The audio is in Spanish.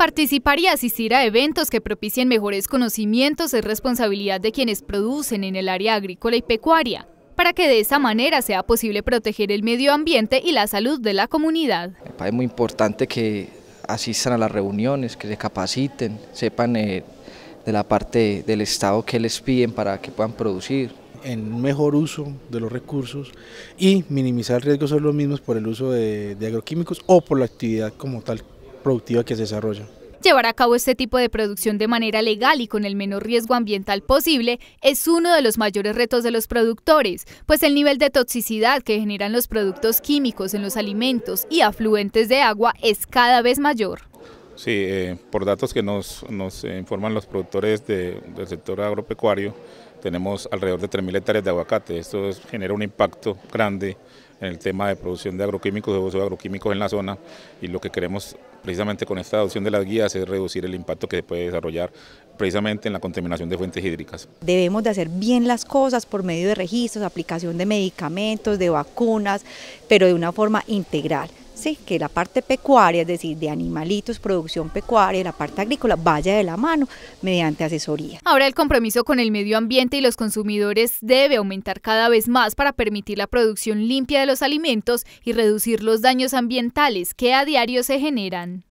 Participar y asistir a eventos que propicien mejores conocimientos es responsabilidad de quienes producen en el área agrícola y pecuaria, para que de esa manera sea posible proteger el medio ambiente y la salud de la comunidad. Es muy importante que asistan a las reuniones, que se capaciten, sepan eh, de la parte del Estado que les piden para que puedan producir. En mejor uso de los recursos y minimizar riesgos sobre los mismos por el uso de agroquímicos o por la actividad como tal productiva que se desarrolla. Llevar a cabo este tipo de producción de manera legal y con el menor riesgo ambiental posible es uno de los mayores retos de los productores, pues el nivel de toxicidad que generan los productos químicos en los alimentos y afluentes de agua es cada vez mayor. Sí, eh, por datos que nos, eh, informan los productores del sector agropecuario, tenemos alrededor de 3.000 hectáreas de aguacate. Esto genera un impacto grande en el tema de producción de agroquímicos, de uso de agroquímicos en la zona y lo que queremos Precisamente con esta adopción de las guías es reducir el impacto que se puede desarrollar precisamente en la contaminación de fuentes hídricas. Debemos de hacer bien las cosas por medio de registros, aplicación de medicamentos, de vacunas, pero de una forma integral que la parte pecuaria, es decir, de animalitos, producción pecuaria, la parte agrícola, vaya de la mano mediante asesoría. Ahora el compromiso con el medio ambiente y los consumidores debe aumentar cada vez más para permitir la producción limpia de los alimentos y reducir los daños ambientales que a diario se generan.